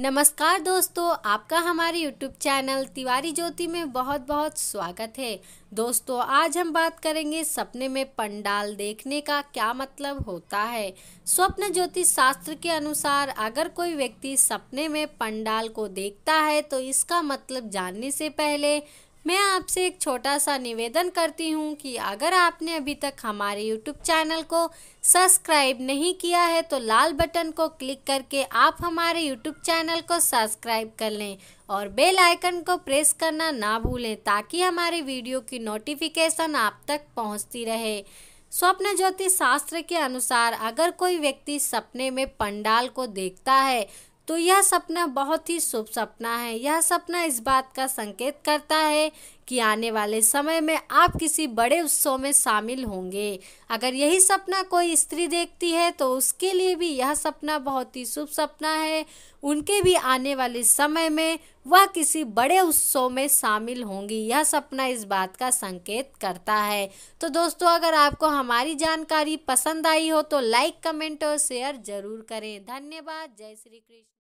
नमस्कार दोस्तों आपका हमारे YouTube चैनल तिवारी ज्योति में बहुत बहुत स्वागत है दोस्तों आज हम बात करेंगे सपने में पंडाल देखने का क्या मतलब होता है स्वप्न ज्योतिष शास्त्र के अनुसार अगर कोई व्यक्ति सपने में पंडाल को देखता है तो इसका मतलब जानने से पहले मैं आपसे एक छोटा सा निवेदन करती हूँ कि अगर आपने अभी तक हमारे YouTube चैनल को सब्सक्राइब नहीं किया है तो लाल बटन को क्लिक करके आप हमारे YouTube चैनल को सब्सक्राइब कर लें और बेल आइकन को प्रेस करना ना भूलें ताकि हमारे वीडियो की नोटिफिकेशन आप तक पहुँचती रहे स्वप्न ज्योतिष शास्त्र के अनुसार अगर कोई व्यक्ति सपने में पंडाल को देखता है तो यह सपना बहुत ही शुभ सपना है यह सपना इस बात का संकेत करता है कि आने वाले समय में आप किसी बड़े उत्सव में शामिल होंगे अगर यही सपना कोई स्त्री देखती है तो उसके लिए भी यह सपना बहुत ही शुभ सपना है उनके भी आने वाले समय में वह किसी बड़े उत्सव में शामिल होंगी यह सपना इस बात का संकेत करता है तो दोस्तों अगर आपको हमारी जानकारी पसंद आई हो तो लाइक कमेंट और शेयर ज़रूर करें धन्यवाद जय श्री कृष्ण